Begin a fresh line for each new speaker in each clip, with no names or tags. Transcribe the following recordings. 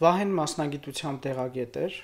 Վահեն մասնագիտությամբ տեղագետ էր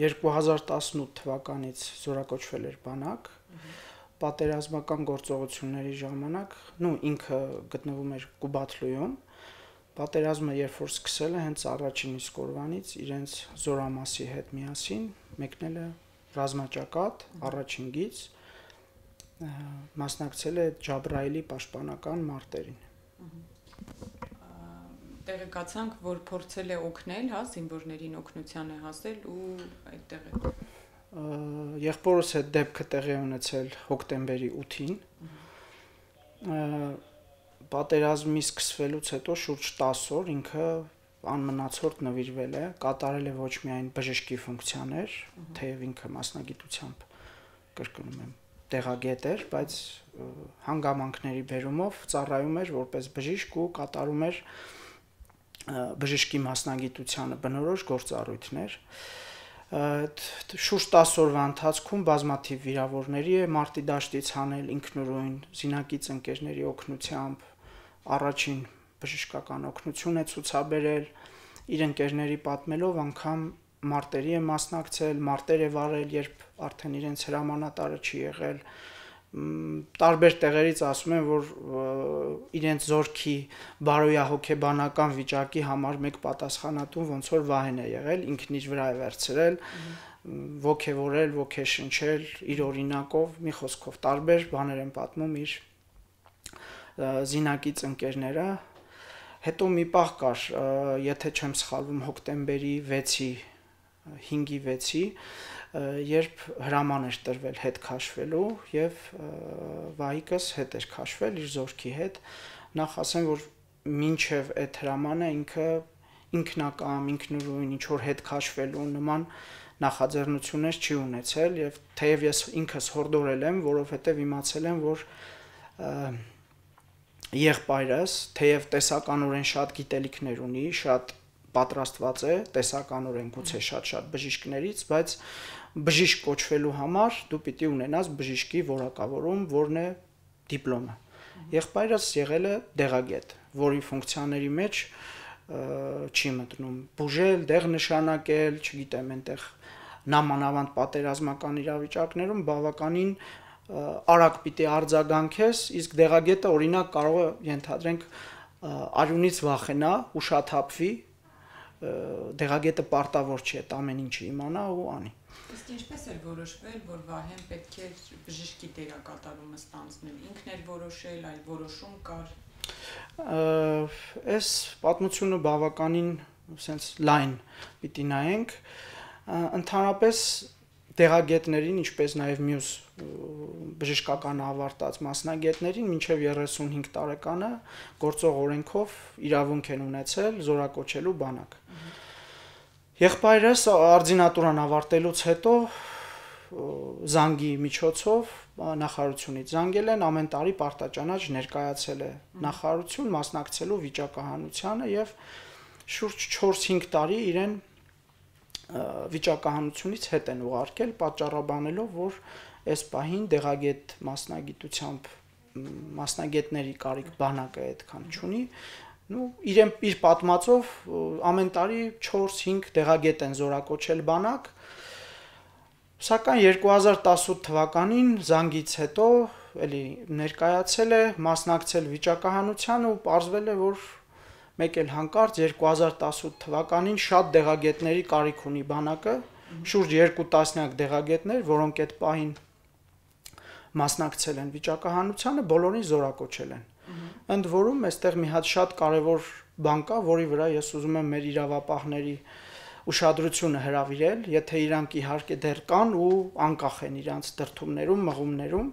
2018 թվականից զորակոչվել էր բանակ պատերազմական գործողությունների ժամանակ նու ինքը գտնվում էր Կուբաթլուում պատերազմը երբ որ սկսել է հենց առաջին իսկ օրվանից իրենց զորամասի հետ միասին մեկնել է ռազմաճակատ առաջին գից մասնակցել է Ջաբրայելի պաշտպանական մարտերին տեղեկացանք, որ փորձել է օգնել, հա, զինվորներին օգնության է հասել ու այդտեղ է։ Եղբորս հետ դեպքը տեղի ունեցել հոկտեմբերի 8-ին։ Պատերազմի սկսվելուց հետո շուրջ 10 օր ինքը անմնացորդ նվիրվել է, կատարել է ոչ միայն բժշկի ֆունկցիաներ, թեև ինքը մասնագիտությամբ կրկնում եմ տեղագետ էր, բայց հանգամանքների բերումով ծառայում էր որպես բժիշկ ու կատարում էր և, բժշկի մասնագիտությանը բնորոշ գործառույթներ շուրջ 10 օրվա ընթացքում բազմաթիվ վիրավորների է մարտի դաշտից հանել ինքնուրույն զինակից ընկերների օգնությամբ առաջին բժշկական օգնություն է ցուցաբերել իր ընկերների պատմելով անգամ մարտերի է մասնակցել, մարտեր է վարել, երբ արդեն իրենց հրամանատարը չի եղել, տարբեր տեղերից ասում են, որ իրենց զորքի բարոյա հոգեբանական վիճակի համար մեկ պատասխանատուն ոնց որ վահեն է եղել, ինքն իր վրա է վերցրել, ոգևորել, ոգեշնչել իր օրինակով, մի խոսքով տարբեր բաներ են պատմում իր զինակից ընկերները, հետո մի պահ կար, եթե չեմ սխալվում, հոկտեմբերի 6-ի 5-ի 6-ի երբ հրաման էր տրվել հետ քաշվելու եւ Վահիկս հետ էր քաշվել իր զորքի հետ նախ ասեմ որ մինչև այդ հրամանը ինքը ինքնակամ ինքնուրույն ինչ որ հետ քաշվելու նման նախաձեռնություններ չի ունեցել եւ թեև ես ինքս հորդորել եմ որովհետեւ իմացել եմ որ եղբայրս թեև տեսականորեն շատ գիտելիքներ ունի շատ պատրաստված է տեսականորեն գուցե շատ-շատ բժիշկներից, բայց բժիշկ կոչվելու համար դու պիտի ունենաս բժշկի որակավորում, որն է դիպլոմը։ Եղբայրս եղել է դեղագետ, որի ֆունկցիաների մեջ չի մտնում բուժել, դեղ նշանակել, չգիտեմ, այնտեղ նամանավանդ պատերազմական իրավիճակներում բավականին արագ պիտի արձագանքես, իսկ դեղագետը օրինակ կարող է ենթադրենք արյունից վախենա, ուշաթափվի, դեղագետը պարտավոր չէ, ամեն ինչը իմանա ու անի։ Իսկ ինչպես էր որոշվել, որ Վահեն պետք է բժշկի դերակատարումը ստանձնել։ Ինքն էր որոշել, այլ որոշում կար։ Այս պատմությունը բավականին սենց լայն պիտի նայենք։ Ընդհանրապես դեղագետներին, ինչպես նաև մյուս բժշկական ավարտած մասնագետներին մինչև 35 տարեկանը գործող օրենքով իրավունք են ունեցել զորակոչելու բանակ։ Ա, Եղբայրս արդինատուրան ավարտելուց հետո զանգի միջոցով նախարարությունից զանգել են ամեն տարի պարտաճանաչ ներկայացել է նախարարություն մասնակցելու վիճակահանությանը եւ շուրջ 4-5 տարի իրեն վիճակահանությունից հետ են ուղարկել պատճառաբանելով որ այս պահին դեղագետ մասնագիտությամբ մասնագետների կարիք բանակը այդքան չունի Ну, իրեն իր պատմածով ամեն տարի 4-5 դեղագետ են զորակոչել բանակ։ Սակայն 2018 թվականին զանգից հետո էլի ներկայացել է, մասնակցել վիճակահանության ու ողջվել է, որ մեկ էլ հանկարծ 2018 թվականին շատ դեղագետների կարիք ունի բանակը, շուրջ 2 տասնյակ դեղագետներ, որոնք այդ պահին մասնակցել են վիճակահանությանը, բոլորին զորակոչել են ընդ որում այստեղ մի հատ շատ կարևոր բան կա, որի վրա ես ուզում եմ մեր իրավապահների ուշադրությունը հրավիրել, եթե իրանք իհարկե դեռ կան ու անկախ են իրանք դրթումներում, մղումներում։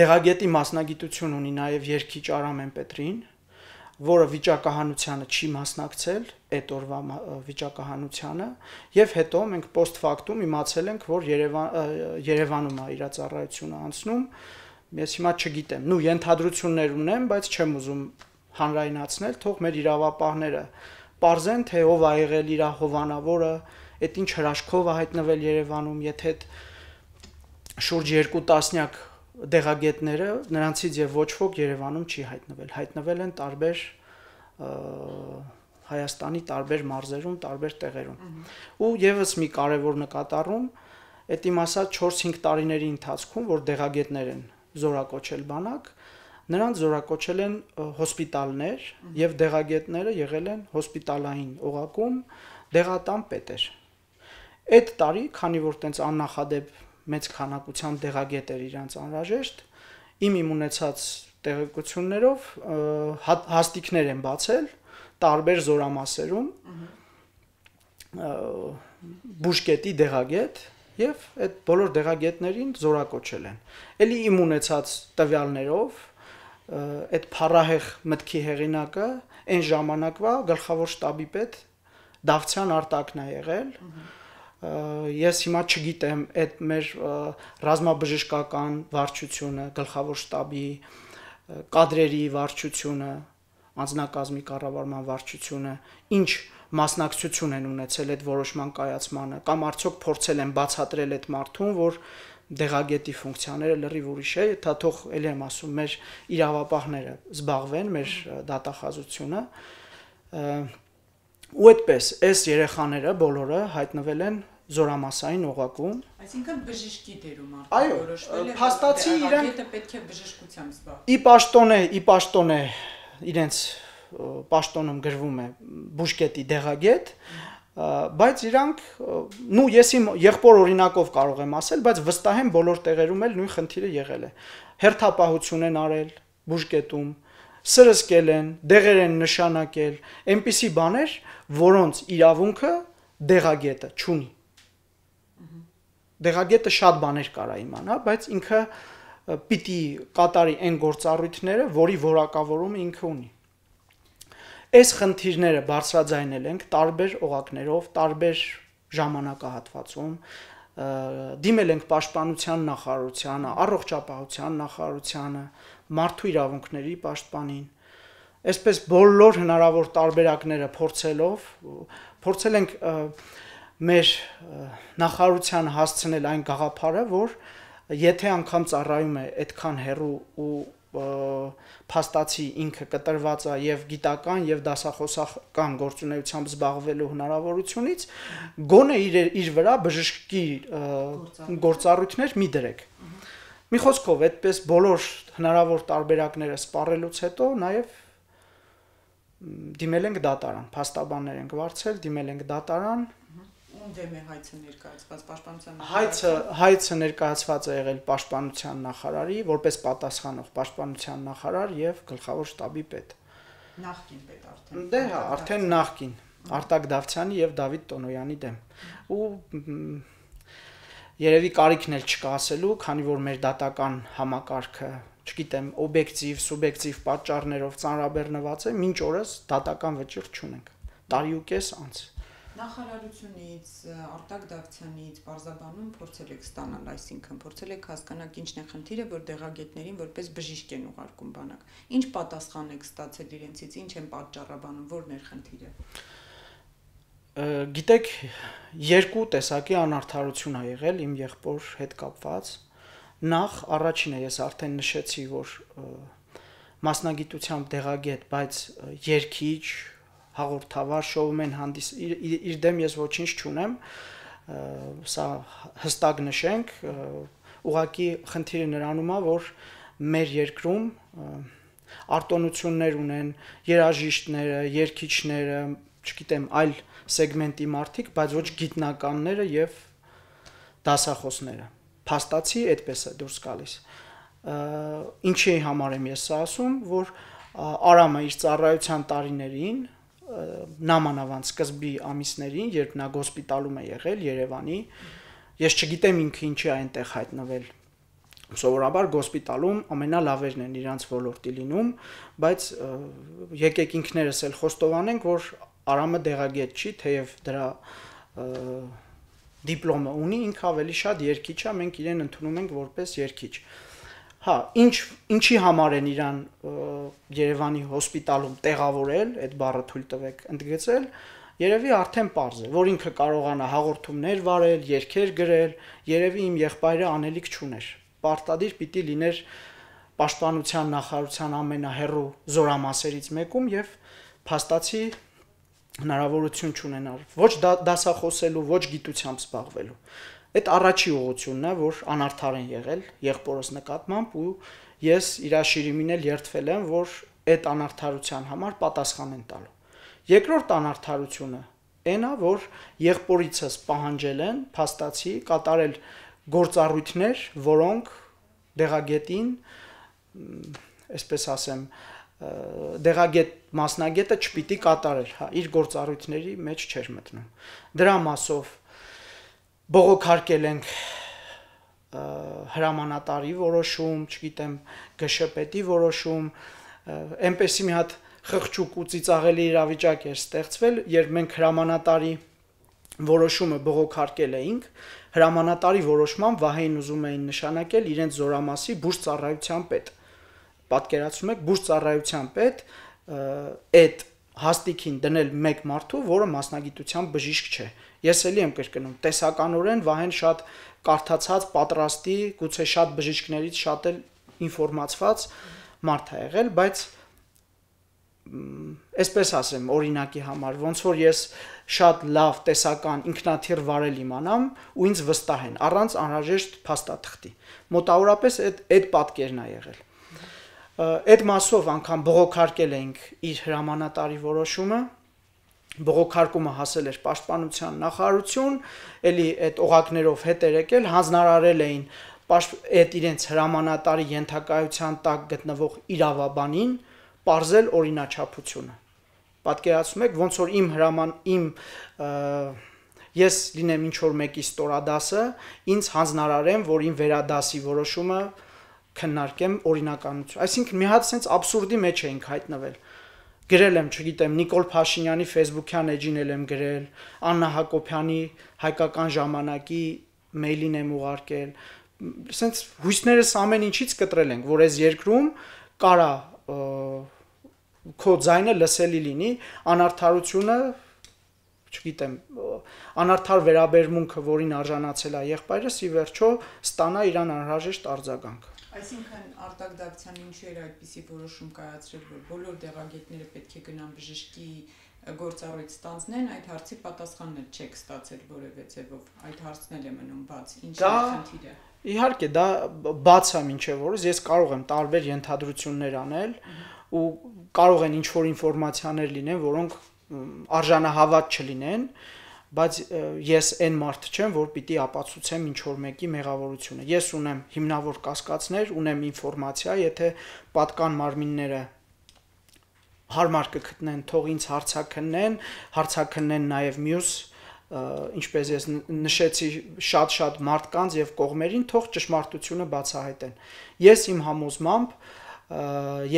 Դեղագետի մասնագիտություն ունի նաև երկիչ Արամեն Պետրին, որը վիճակահանությանը չի մասնակցել, այդ օրվա վիճակահանությանը, եւ հետո մենք post factum իմացել ենք, որ Երևան Երևանում է իր ծառայությունը անցնում, երևան, ես հիմա չգիտեմ, նու ենթադրություններ ունեմ, բայց չեմ ուզում հանրայնացնել, թող մեր իրավապահները parzեն թե ով ա եղել իր հովանավորը, այդ ինչ հրաշքով ա հայտնվել Երևանում, եթե շուրջ 2 տասնյակ դեղագետները նրանցից եւ ոչ ոք Երևանում չի հայտնվել։ Հայտնվել են տարբեր Հայաստանի տարբեր մարզերում, տարբեր տեղերում։ Ու եւս մի կարեւոր նկատառում, այդ իմ ասած 4-5 տարիների ընթացքում, որ դեղագետներ են զորակոչել բանակ, նրանց զորակոչել են հոսպիտալներ եւ դեղագետները եղել են հոսպիտալային օղակում դեղատան պետեր։ Այդ տարի, քանի որ տենց աննախադեպ մեծ քանակությամբ դեղագետ էր իրանց անհրաժեշտ, իմ իմ ունեցած տեղեկություններով հաստիկներ են բացել տարբեր զորամասերում բուժկետի դեղագետ եւ այդ բոլոր դեղագետներին զորակոչել են։ Էլի իմ ունեցած տվյալներով այդ փառահեղ մտքի հեղինակը այն ժամանակվա գլխավոր штаբի պետ Դավթյան Արտակն է եղել։ Ես հիմա չգիտեմ այդ մեր ռազմաբժշկական վարչությունը, գլխավոր штаբի կadrերի վարչությունը, անձնակազմի կառավարման վարչությունը ինչ մասնակցություն են ունեցել այդ որոշման կայացմանը կամ արդյոք փորձել են բացատրել այդ մարդուն, որ դեղագետի ֆունկցիաները լրիվ ուրիշ է, դա թող ելի եմ ասում, մեր իրավապահները զբաղվեն մեր դատախազությունը ու այդպես այս երեխաները բոլորը հայտնվել են զորամասային օղակում։ Այսինքն բժշկի դերում արդեն որոշվել է։ Այո, փաստացի իրեն պետք է բժշկությամբ զբաղվի։ Ի պաշտոն է, ի պաշտոն է իրենց պաշտոնում գրվում է բուշկետի դեղագետ, բայց իրանք նու ես իմ եղբոր օրինակով կարող եմ ասել, բայց վստահ եմ բոլոր տեղերում էլ նույն խնդիրը եղել է։ Հերթապահություն են արել բուժկետում, սրսկել են, դեղեր են նշանակել, այնպիսի բաներ, որոնց իրավունքը դեղագետը չունի։ Դեղագետը շատ բաներ կարա իմանա, բայց ինքը պիտի կատարի այն գործառույթները, որի որակավորումը ինքը ունի։ Այս խնդիրները բարձրաձայնել ենք տարբեր օղակներով, տարբեր ժամանակահատվածում դիմել ենք պաշտպանության նախարարությանը, առողջապահության նախարարությանը, մարդու իրավունքների պաշտպանին, այսպես բոլոր հնարավոր տարբերակները փորձելով փորձել ենք մեր նախարարության հասցնել այն գաղափարը, որ եթե անգամ ծառայում է այդքան հերու ու փաստացի ինքը կտրված է եւ գիտական եւ դասախոսական գործունեությամբ զբաղվելու հնարավորությունից գոնե իր իր վրա բժշկի գործառույթներ մի դրեք։ Մի խոսքով, այդպես բոլոր հնարավոր տարբերակները սպառելուց հետո նաեւ դիմել ենք դատարան, փաստաբաններ ենք վարձել, դիմել ենք դատարան, Ունդեմ է հայցը ներկայացված պաշտպանության հայցը հայցը ներկայացված է եղել պաշտպանության նախարարի որպես պատասխանող պաշտպանության նախարար եւ գլխավոր շտաբի պետ։ Նախկին պետ արդեն։ Դե հա, արդեն նախկին Արտակ Դավթյանի եւ Դավիթ Տոնոյանի դեմ։ Ու երևի կարիքն էլ չկա ասելու, քանի որ մեր դատական համակարգը, չգիտեմ, օբյեկտիվ, սուբյեկտիվ պատճառներով ծանրաբեռնված է, մինչ օրս դատական վճիռ չունենք։ Տարի ու կես անց։ Ա նախարարությունից, Արտակ Դավթյանից բարձաբանում փորձել եք ստանալ, այսինքն փորձել եք հասկանալ ինչն է խնդիրը, որ դեղագետներին որպես բժիշկ են ուղարկում բանակ։ Ինչ պատասխան եք ստացել իրենցից, ինչ են պատճառաբանում, որն է խնդիրը։ Գիտեք, երկու տեսակի անարդարություն ա եղել իմ եղբոր հետ կապված։ Նախ առաջինը ես արդեն նշեցի, որ մասնագիտությամբ դեղագետ, բայց երկիչ, հաղորդավար շովում են հանդիս իր, իր, իր դեմ ես ոչինչ չունեմ սա հստակ նշենք ուղակի խնդիրը նրանում է որ մեր երկրում արտոնություններ ունեն երաժիշտները, երգիչները, չգիտեմ, այլ սեգմենտի մարդիկ, բայց ոչ գիտնականները եւ դասախոսները։ Փաստացի այդպես է դուրս գալիս։ Ինչի համար եմ ես ասում, որ Արամը իր ծառայության տարիներին նամանավանդ սկզբի ամիսներին, երբ նա հոսպիտալում է եղել Երևանի, ես չգիտեմ ինքը ինչի այնտեղ հայտնվել։ Սովորաբար հոսպիտալում ամենալավերն են իրանց ոլորտի լինում, բայց եկեք ինքներս էլ խոստովանենք, որ Արամը դեղագետ չի, թեև դրա դիպլոմը ունի, ինքը ավելի շատ երկիչ է, մենք իրեն ընդունում ենք որպես երկիչ։ Ա, հա, ինչ ինչի համար են իրան Երևանի հոսպիտալում տեղավորել, այդ բառը թույլ տվեք ընդգծել, երևի արդեն པարզ է, որ ինքը կարողանա հաղորդումներ վարել, երգեր գրել, երևի իմ եղբայրը անելիք չուներ։ Պարտադիր պիտի լիներ պաշտպանության նախարարության ամենահերո զորամասերից մեկում եւ փաստացի հնարավորություն չունենալ ոչ դա, դասախոսելու, ոչ գիտությամբ զբաղվելու։ Այդ առաջի ուղությունն է, որ անարդար են եղել եղբորոս նկատմամբ ու ես իրաշիրիմին էլ երթվել եմ, որ այդ անարդարության համար պատասխան են տալու։ Երկրորդ անարդարությունը այն է, որ եղբորիցս պահանջել են փաստացի կատարել գործառույթներ, որոնք դեղագետին, այսպես ասեմ, դեղագետ մասնագետը չպիտի կատարեր, հա, իր գործառույթների մեջ չէր մտնում։ Դրա մասով բողոքարկել ենք հրամանատարի որոշում, չգիտեմ, գշպետի որոշում, այնպեսի մի հատ խղճուկ ու ծիծաղելի իրավիճակ էր ստեղծվել, երբ մենք հրամանատարի որոշումը բողոքարկել էինք, հրամանատարի որոշմամբ Վահեին ուզում էին նշանակել իրենց զորամասի բուրս ծառայության պետ։ Պատկերացնում եք, բուրս ծառայության պետ այդ հաստիկին դնել մեկ մարդու, որը մասնագիտությամբ բժիշկ չէ։ Ես էլի եմ կրկնում, տեսականորեն Վահեն շատ կարդացած, պատրաստի, գուցե շատ բժիշկներից շատ էլ ինֆորմացված մարդ է եղել, բայց այսպես ասեմ, օրինակի համար, ոնց որ ես շատ լավ տեսական ինքնաթիռ վարել իմանամ ու ինձ վստահ են առանց անհրաժեշտ փաստաթղթի։ Մոտավորապես այդ այդ պատկերն է եղել այդ մասով անգամ բողոքարկել էինք իր հրամանատարի որոշումը բողոքարկումը հասել էր պաշտպանության նախարարություն, ելի այդ օղակներով հետ էր եկել, հանձնարարել էին այդ իրենց հրամանատարի ենթակայության տակ գտնվող իրավաբանին parzel օրինաչափությունը։ Պատկերացնում եք, ոնց որ իմ հրաման իմ ես լինեմ ինչ որ մեկի ստորադասը, ինձ հանձնարարեմ, որ իմ վերադասի որոշումը որ քննարկեմ օրինականություն։ Այսինքն մի հատ sense абսուրդի մեջ էինք հայտնվել։ Գրել եմ, չգիտեմ, Նիկոլ Փաշինյանի Facebook-յան էջին եմ գրել, Աննա Հակոբյանի հայկական ժամանակի մեյլին եմ ուղարկել։ Sense հույսներս ամեն ինչից կտրել ենք, որ այս երկրում կարա քո ձայնը լսելի լինի, անարթարությունը չգիտեմ, անարթար վերաբերմունքը, որին արժանացել է եղբայրս, ի վերջո ստանա իրան անհրաժեշտ արձագանք։ Այսինքն Արտագդակցյան ինչու էր այդպիսի որոշում կայացրել, որ բոլոր դեղագետները պետք է գնան բժշկի գործառույթ ստանձնեն, այդ հարցի պատասխանն էլ չեք ստացել որևէ ձևով։ Այդ հարցն էլ է մնում բաց։ Ինչ է խնդիրը։ Իհարկե, դա բաց է ոչ որս, ես կարող եմ տարբեր ենթադրություններ անել ու կարող են ինչ որ ինֆորմացիաներ լինեն, որոնք արժանահավատ չլինեն, չլինեն բայց ես այն մարդ չեմ, որ պիտի ապացուցեմ ինչ որ մեկի մեղավորությունը։ Ես ունեմ հիմնավոր կասկածներ, ունեմ ինֆորմացիա, եթե պատկան մարմինները հարմար կգտնեն, թող ինձ հարցակնեն, հարցակնեն նաև մյուս ինչպես ես նշեցի շատ-շատ մարդկանց եւ կողմերին թող ճշմարտությունը բացահայտեն։ Ես իմ համոզմամբ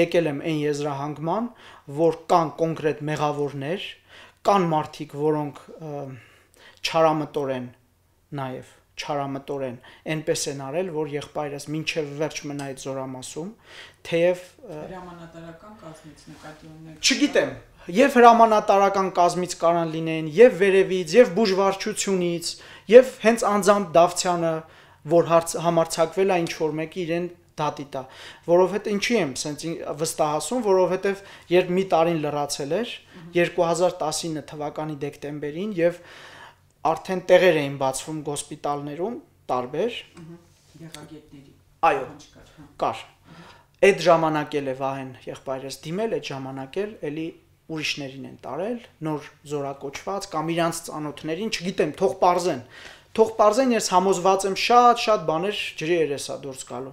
եկել եմ այն եզրահանգման, որ կան կոնկրետ մեղավորներ, կան մարդիկ, որոնք չարամտորեն նաև չարամտորեն այնպես են արել, որ եղբայրս մինչև վերջ մնա այդ զորամասում, թեև հրամանատարական կազմից նկատի ունեք։ Չգիտեմ, եւ հրամանատարական կազմից կարան լինեն, եւ վերևից, եւ բուժվարչությունից, եւ հենց անձամբ Դավթյանը, որ հարց համարցակվել է ինչ որ մեկի իրեն դատի տա, որովհետեւ ինչի եմ սենց վստահասում, որովհետեւ երբ մի տարին լրացել էր 2019 թվականի դեկտեմբերին եւ արդեն տեղեր էին բացվում գոսպիտալներում տարբեր եղագետների։ Այո, հա։ կար։ Այդ ժամանակ էլ է Վահեն եղբայրս դիմել, այդ ժամանակ էլ էլի ուրիշներին են տարել, նոր զորակոչված կամ իրանց ծանոթներին, չգիտեմ, թող parzեն։ Թող parzեն, ես համոզված եմ շատ-շատ բաներ ջրի երեսա դուրս գալու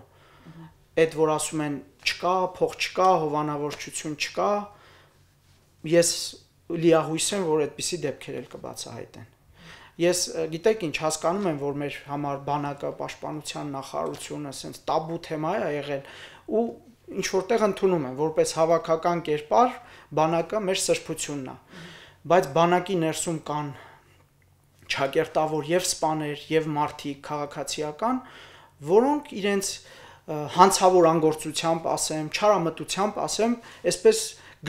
այդ որ ասում են չկա, փող չկա, հովանավորչություն չկա, ես լիահույս եմ, որ այդպիսի դեպքեր էլ կբացահայտեն։ Ես գիտեք ինչ հասկանում եմ, որ մեր համար բանակը, պաշտպանության նախարարությունը ասենց տաբու թեմա է եղել ու ինչ որտեղ ընդունում են, որպես հավաքական կերպար բանակը մեր սրբությունն է։ Բայց բանակի ներսում կան ճակերտավոր եւ սպաներ եւ մարտիկ քաղաքացիական, որոնք իրենց հանցավոր անգործությամբ ասեմ, չարամտությամբ ասեմ, այսպես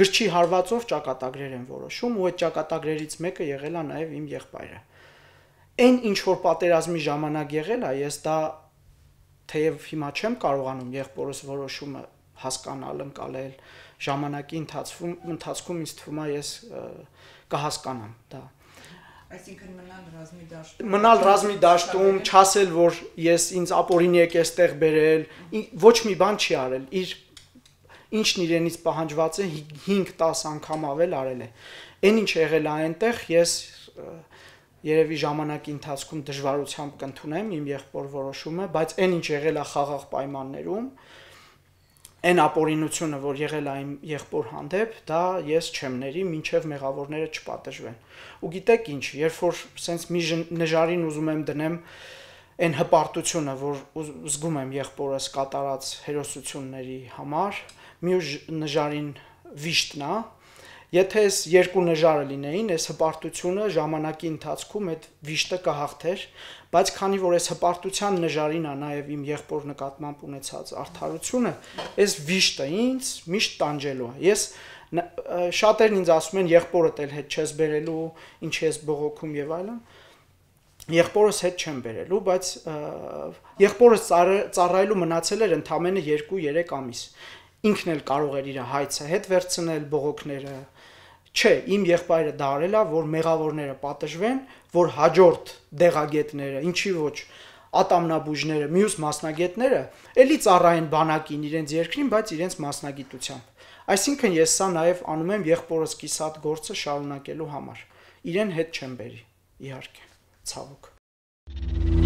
գրչի հարվածով ճակատագրեր են որոշում ու այդ ճակատագրերից մեկը եղել է նաև իմ եղբայրը։ Այն ինչ որ պատերազմի ժամանակ եղել է, ես դա թեև հիմա չեմ կարողանում եղբորս որոշումը հասկանալ, ընկալել, ժամանակի ընթացքում ընթացքում ինձ թվում է ես կհասկանամ դա։ Այսինքն մնալ ռազմի դաշտում։ Մնալ ռազմի դաշտում, չասել, որ ես ինձ ապօրինի եք այստեղ բերել, ոչ մի բան չի արել։ Իր ինչն իրենից պահանջված է 5-10 անգամ ավել արել է։ Էն ինչ եղել է այնտեղ, ես երևի ժամանակի ընթացքում դժվարությամբ կընդունեմ իմ եղբոր որոշումը, բայց այն ինչ եղել է խաղաղ պայմաններում, այն ապօրինությունը, որ եղել է իմ եղբոր հանդեպ, դա ես չեմ ների, ինչև մեղավորները չպատժվեն։ Ու գիտեք ինչ, երբ որ սենց մի նժարին ուզում եմ դնեմ այն հպարտությունը, որ զգում եմ եղբորս կատարած հերոսությունների համար, մի նժարին վիշտնա, Եթե այս երկու նժարը լինեին, այս հպարտությունը ժամանակի ընթացքում այդ վիշտը կհաղթեր, բայց քանի որ այս հպարտության նժարին ա նաև իմ եղբոր նկատմամբ ունեցած արդարությունը, այս վիշտը ինձ միշտ տանջելու է։ Ես շատերն ինձ ասում են եղբորդ էլ հետ չես բերելու, ինչ ես բողոքում եւ այլն։ Եղբորս հետ չեմ բերելու, բայց եղբորս ծառայելու մնացել էր ընդամենը 2-3 ամիս ինքն էլ կարող էր իր հայցը հետ վերցնել բողոքները չէ, իմ եղբայրը դա արել է, որ մեղավորները պատժվեն, որ հաջորդ դեղագետները, ինչի ոչ, ատամնաբույժները, մյուս մասնագետները էլի ծառայեն բանակին իրենց երկրին, բայց իրենց մասնագիտությամբ։ Այսինքն ես սա նաև անում եմ եղբորս կիսատ գործը շարունակելու համար։ Իրեն հետ չեմ բերի, իհարկե, ցավոք։ Thank you